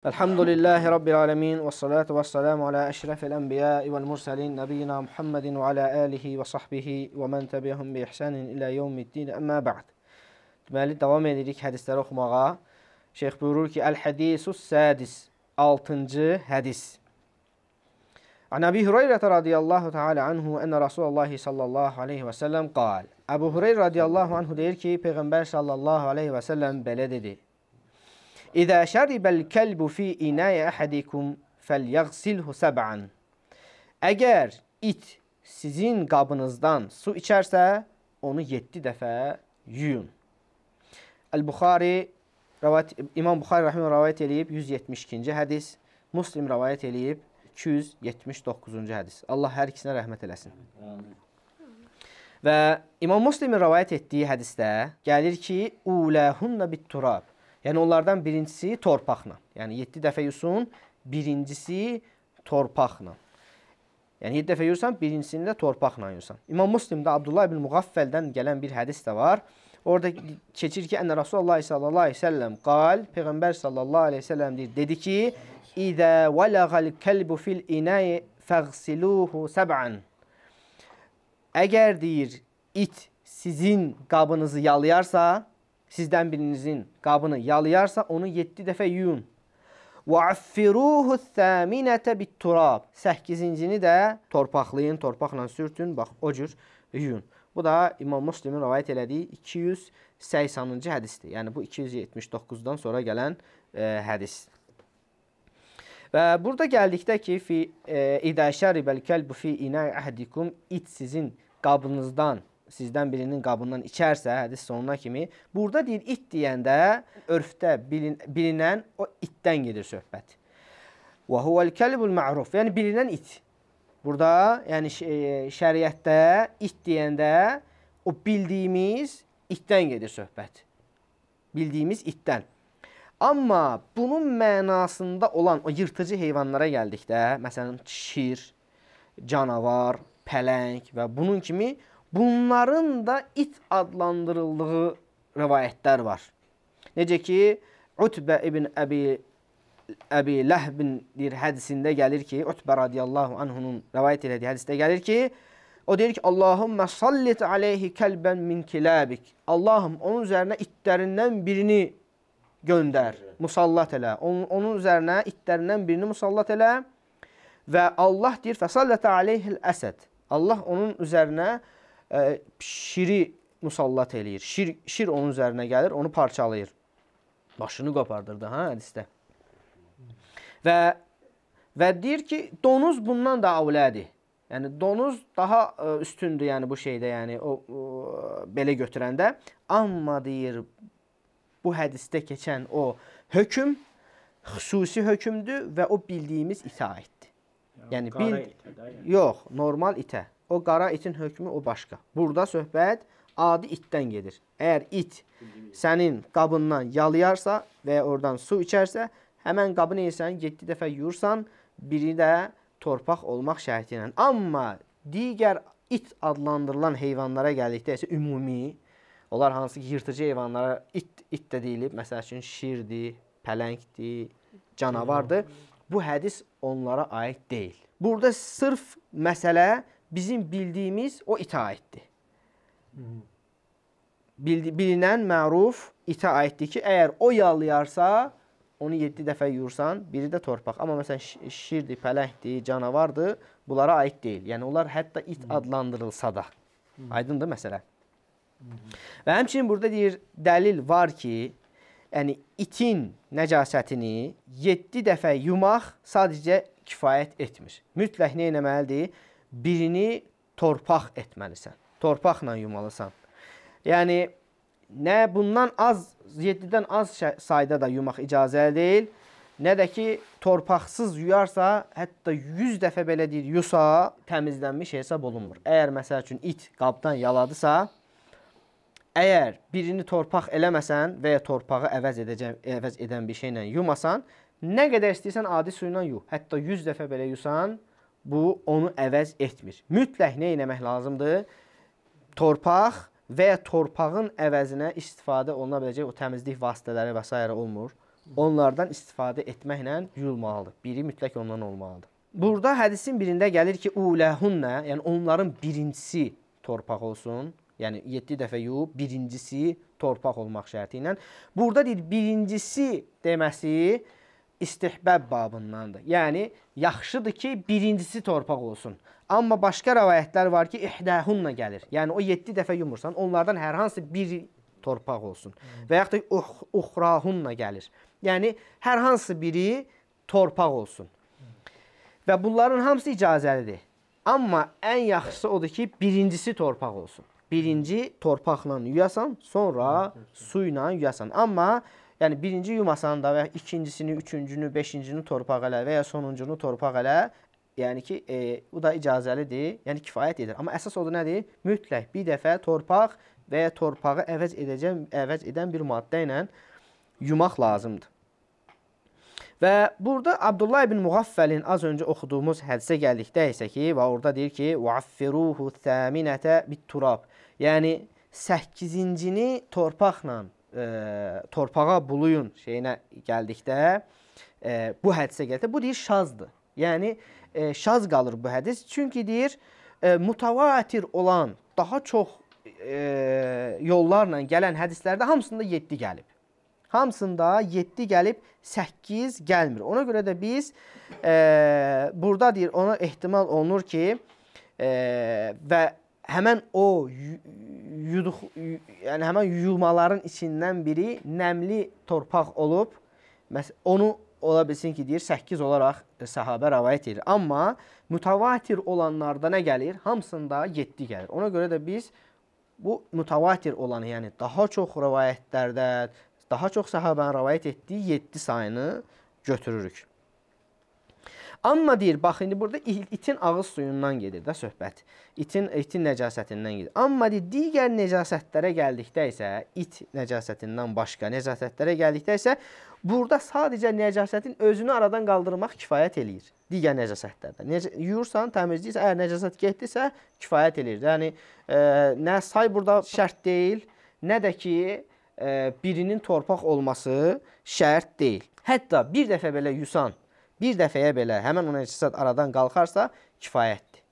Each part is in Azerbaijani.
Elhamdülillahi Rabbil alemin və salatu və salamu alə əşrəfil ənbiyai vəl mürsəlin nəbiyyina Muhammedin və alə əlihi və sahbihi və mən təbiəhum bi ihsanin ilə yevmiddin əmmə bə'd. Deməli, davam edirik hədisləri oxumağa. Şeyx buyurur ki, Əl-hədisus sədis, 6-cı hədis. An Əbi Hüreyrətə radiyallahu teala anhu ənə Rasulallah sallallahu aleyhi və səlləm qal. Əbu Hüreyr radiyallahu anhu deyir ki, Peyğəmbər sallallahu aleyhi və səlləm belə dedi. İzə şəribəl kəlbu fi inəyə əhədikum fəlyəğsilhu səbən. Əgər it sizin qabınızdan su içərsə, onu 7 dəfə yuyun. Əl-Buxari rəvayət İmam Buxari rəhməhullah rəvayət eləyib 172-ci hədis, Müslim rəvayət eləyib 279-cu hədis. Allah hər ikisinə rəhmət eləsin. Amin. Və İmam Müslimin rəvayət etdiyi hədisdə gəlir ki, "Ulahunna bit-turab" Yəni onlardan birincisi torpaqla. Yəni 7 dəfə yusun, birincisi torpaqla. Yəni 7 dəfə yursan, birincisini də torpaqla yursan. İmam Müslimdə Abdullah ibn Muğaffəldən gələn bir hədis də var. Orada keçir ki, Ənə Rasulullah sallallahu aleyhi səlləm qal, Peyğəmbər sallallahu aleyhi səlləm deyir, dedi ki, İzə vələğəl kəlbu fil inəyi fəğsiluhu səbən. Əgər deyir, it sizin qabınızı yalayarsa, sizdən birinizin qabını yalayarsa onu 7 dəfə yuyun. Və affiruhu thaminata bit-turab. 8-cini də torpaqlayın, torpaqla sürtün, bax o cür yuyun. Bu da İmam Müslimin rivayet elədiyi 280-cı hədisdir. Yəni bu 279-dan sonra gələn e, hədis. Və burada gəldikdə ki, fi e, idəşəribəl kəlbu fi inə əhdikum it sizin qabınızdan sizdən birinin qabından içərsə, hədis sonuna kimi, burada deyir it deyəndə örfdə bilin, bilinən o itdən gedir söhbət. Və huvəl kəlbul ma'ruf, yəni bilinən it. Burada, yəni e, şəriətdə it deyəndə o bildiyimiz itdən gedir söhbət. Bildiyimiz itdən. Amma bunun mənasında olan o yırtıcı heyvanlara gəldikdə, məsələn, şir, canavar, pələng və bunun kimi Bunların da it adlandırıldığı rivayətlər var. Necə ki, Utbə ibn Əbi, Əbi Ləhbin deyir, hədisində gəlir ki, Utbə radiyallahu anhunun rivayət elədiyi hədisdə gəlir ki, o deyir ki, Allahümmə sallit aleyhi kəlbən min kiləbik. Allahım, onun üzərinə itlərindən birini göndər, musallat elə. Onun, onun üzərinə itlərindən birini musallat elə və Allah deyir, fəsallətə aleyhil əsəd. Allah onun üzərinə musallat şiri musallat eləyir. Şir, şir onun üzərinə gəlir, onu parçalayır. Başını qopardırdı, ha, hədisdə. Və, və deyir ki, donuz bundan da avlədir. Yəni, donuz daha ə, üstündür yəni, bu şeydə, yəni, o, o, belə götürəndə. Amma deyir, bu hədisdə keçən o hökm, xüsusi hökmdür və o bildiyimiz itaətdir. Yəni, yəni bil... Itə, yəni. Yox, normal itə o qara itin hökmü o başqa. Burada söhbət adi itdən gedir. Əgər it sənin qabından yalayarsa və ya oradan su içərsə, həmən qabı neysən, 7 dəfə yuyursan, biri də torpaq olmaq şərti ilə. Amma digər it adlandırılan heyvanlara gəldikdə isə ümumi, onlar hansı ki, yırtıcı heyvanlara it, it də deyilib, məsəl üçün şirdir, pələngdir, canavardır. Bu hədis onlara aid deyil. Burada sırf məsələ bizim bildiyimiz o itaətdir. Bildi, bilinən məruf itaətdir ki, əgər o yallayarsa, onu 7 dəfə yuyursan, biri də torpaq. Amma məsələn şirdir, pələngdir, canavardır, bunlara aid deyil. Yəni onlar hətta it adlandırılsa da. Aydındır məsələ. Və həmçinin burada deyir, dəlil var ki, yəni itin nəcasətini 7 dəfə yumaq sadəcə kifayət etmir. Mütləq nə etməlidir? birini torpaq etməlisən. Torpaqla yumalısan. Yəni nə bundan az 7-dən az sayda da yumaq icazəli deyil. Nə də ki torpaqsız yuyarsa, hətta 100 dəfə belə deyir, yusa təmizlənmiş hesab olunmur. Əgər məsəl üçün it qabdan yaladısa, əgər birini torpaq eləməsən və ya torpağı əvəz edəcəm, əvəz edən bir şeylə yumasan, nə qədər istəyirsən adi su ilə yu. Hətta 100 dəfə belə yusan, bu onu əvəz etmir. Mütləq nə etmək lazımdır? Torpaq və ya torpağın əvəzinə istifadə oluna biləcək o təmizlik vasitələri və s. olmur. Onlardan istifadə etməklə yuyulmalıdır. Biri mütləq ondan olmalıdır. Burada hədisin birində gəlir ki, uləhunna, yəni onların birincisi torpaq olsun. Yəni 7 dəfə yuyub, birincisi torpaq olmaq şərti ilə. Burada deyir, birincisi deməsi istihbəb babındandır. Yəni yaxşıdır ki, birincisi torpaq olsun. Amma başqa rəvayətlər var ki, ihdahunna gəlir. Yəni o 7 dəfə yumursan, onlardan hər hansı bir torpaq olsun. Hmm. Və yaxud da uh, uhrahunna gəlir. Yəni hər hansı biri torpaq olsun. Hmm. Və bunların hamısı icazəlidir. Amma ən yaxşısı odur ki, birincisi torpaq olsun. Birinci torpaqla yuyasan, sonra su ilə yuyasan. Amma Yəni birinci yumasan da və ikincisini, üçüncünü, beşincini torpaq elə və ya sonuncunu torpaq elə, yəni ki, e, bu da icazəlidir, yəni kifayət edir. Amma əsas odur nədir? Mütləq bir dəfə torpaq və ya torpağı əvəz edəcəm, əvəz edən bir maddə ilə yumaq lazımdır. Və burada Abdullah ibn Muğaffəlin az öncə oxuduğumuz hədisə gəldikdə isə ki, və orada deyir ki, "Va'affiruhu thaminata bit-turab." Yəni 8-cini torpaqla e, torpağa, buluyun şeyinə gəldikdə, e, bu hədisə gəldikdə bu deyir şazdır. Yəni e, şaz qalır bu hədis. Çünki deyir e, mutavatir olan, daha çox e, yollarla gələn hədislərdə hamısında 7 gəlib. Hamısında 7 gəlib, 8 gəlmir. Ona görə də biz e, burada deyir ona ehtimal olunur ki, e, və həmən o yuduq yəni həmən yuyulmaların içindən biri nəmli torpaq olub. Məs onu ola bilsin ki, deyir 8 olaraq e, səhabə rivayet edir. Amma mütəvatir olanlarda nə gəlir? Hamısında 7 gəlir. Ona görə də biz bu mütəvatir olanı, yəni daha çox rivayətlərdə, daha çox səhabənin rivayet etdiyi 7 sayını götürürük. Amma deyir, bax indi burada itin ağız suyundan gedir də söhbət. İtin itin nəcasətindən gedir. Amma deyir, digər nəcasətlərə gəldikdə isə it nəcasətindən başqa nəcasətlərə gəldikdə isə burada sadəcə nəcasətin özünü aradan qaldırmaq kifayət eləyir. Digər nəcasətlərdə. Necə yuyursan, təmizləyirsən, əgər nəcasət getdisə kifayət eləyir. Yəni e, nə say burada şərt deyil, nə də ki e, birinin torpaq olması şərt deyil. Hətta bir dəfə belə yusan Bir dəfəyə belə həmən o nəcisat aradan qalxarsa kifayətdir.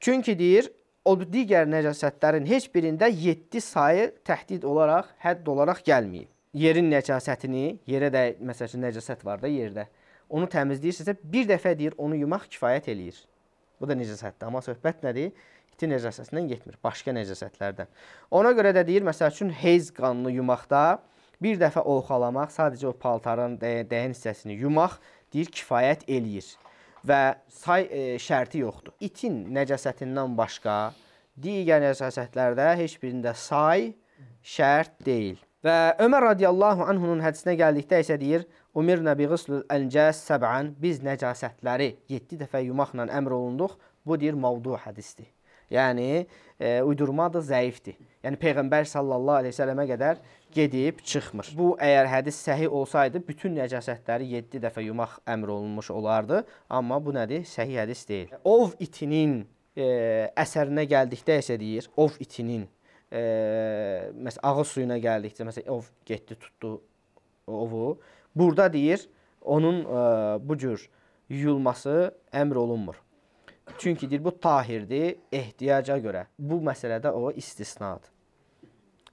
Çünki deyir, o digər nəcasətlərin heç birində 7 sayı təhdid olaraq, hədd olaraq gəlməyib. Yerin nəcasətini, yerə də məsəl üçün nəcasət var da yerdə. Onu təmizləyirsinizsə bir dəfə deyir, onu yumaq kifayət eləyir. Bu da nəcasətdir. Amma söhbət nədir? İti nəcasəsindən getmir, başqa nəcasətlərdən. Ona görə də deyir, məsəl üçün heyz qanını yumaqda Bir dəfə ovxalamaq, sadəcə o paltarın dəyin hissəsini yumaq deyir kifayət eləyir və say e, şərti yoxdur. İtin nəcasətindən başqa digər nəcasətlərdə heç birində say şərt deyil. Və Ömər radiyallahu anhunun hədisinə gəldikdə isə deyir: "Umirna bi ghuslil ancas sab'an" biz nəcasətləri 7 dəfə yumaqla əmr olunduq. Bu deyir mavdu hədisdir. Yəni e, uydurma da zəifdir. Yəni peyğəmbər sallallahu əleyhi və səlləmə qədər gedib çıxmır. Bu əgər hədis səhih olsaydı bütün nəcasətləri 7 dəfə yumaq əmr olunmuş olardı, amma bu nədir? Səhih hədis deyil. Ov itinin e, əsərinə gəldikdə isə deyir, ov itinin e, məs ağız suyuna gəldikdə, məsələn, ov getdi, tutdu ovu. Burada deyir, onun e, bu cür yuyulması əmr olunmur. Çünki deyir, bu tahirdir ehtiyaca görə. Bu məsələdə o istisnadır.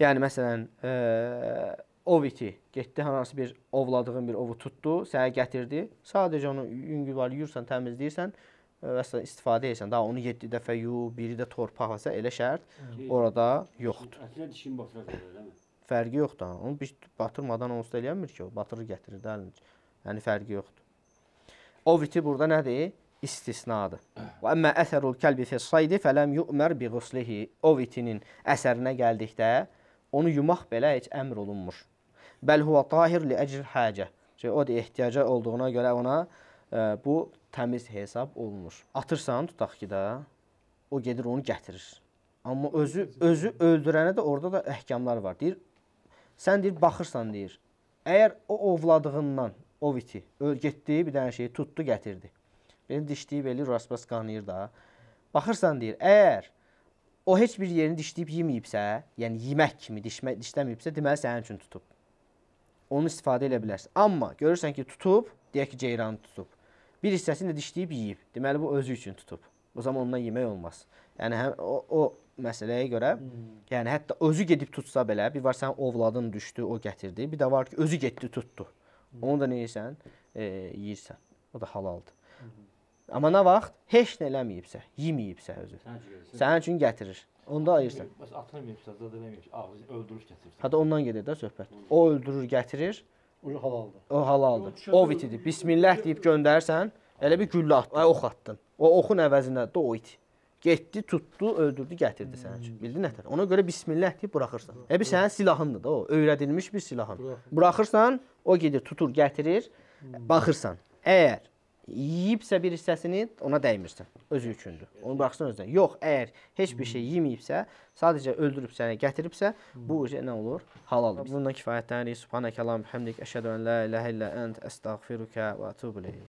Yəni, məsələn, e, oviti getdi, hansı bir ovladığın bir ovu tutdu, sənə gətirdi. Sadəcə onu yüngülvarıyırsan, təmizləyirsən e, və istifadə edirsən. Daha onu 7 dəfə yu, biri də torpaq və elə şərt orada yoxdur. Ətlə dişin batırır, eləmi? Fərqi yoxdur. Onu biz batırmadan onsuz da eləyəmir ki, o batırır, gətirir də əlini. Yəni fərqi yoxdur. Oviti burada nədir? İstisnadır. Və əmmə əsərul kəlbi fissaydi fələm yu'mər bi quslihi. Ov itinin əsərinə gəldikdə onu yumaq belə heç əmr olunmur. Bəl huva tahir li əcr həcə. Çünki o da ehtiyaca olduğuna görə ona ə, e, bu təmiz hesab olunur. Atırsan tutaq ki də o gedir onu gətirir. Amma özü özü öldürənə də orada da əhkamlar var. Deyir sən deyir baxırsan deyir. Əgər o ovladığından oviti öl getdi, bir dənə şeyi tutdu, gətirdi. Benim dişliyib elə rasbas qanayır da. Baxırsan deyir, əgər o heç bir yerini dişləyib yeməyibsə, yəni yemək kimi dişmə, dişləməyibsə, deməli sənin üçün tutub. Onu istifadə edə bilərsən. Amma görürsən ki, tutub, deyək ki, ceyranı tutub. Bir hissəsini də dişləyib yeyib. Deməli bu özü üçün tutub. O zaman ondan yemək olmaz. Yəni həm o, o məsələyə görə, hmm. yəni hətta özü gedib tutsa belə, bir var sənin ovladın düşdü, o gətirdi. Bir də var ki, özü getdi, tutdu. Hmm. Onu da neyirsən? E, yeyirsən. O da halaldır. Amma nə vaxt heç nə eləməyibsə, yeməyibsə özü. Sənin üçün gətirir. Onda ayırsan. Bəs atılmayıbsa da deməmək, ağzı öldürür gətirir. Hətta ondan gedir də söhbət. O öldürür, gətirir. O halaldır. O halaldır. O vitidir. Bismillah deyib göndərsən, elə bir güllə atdın, ox atdın. O oxun əvəzinə də o it. Getdi, tutdu, öldürdü, gətirdi sənin üçün. Hmm. Bildin nətər? Ona görə bismillah deyib buraxırsan. E bir sənin silahındır da o, öyrədilmiş bir silahın. Buraxırsan, o gedir, tutur, gətirir, hmm. baxırsan. Əgər yeyibsə bir hissəsini ona dəymirsən. Özü üçündür. Onu baxsan özünə. Yox, əgər heç bir şey yeməyibsə, sadəcə öldürüb sənə yəni gətiribsə, bu nə olur? Halaldır. Bununla kifayətlənirik. Subhanəkəllam, həmdik, əşhədü ən la ilahə illə ənt, əstəğfiruka və ətubu ilayk.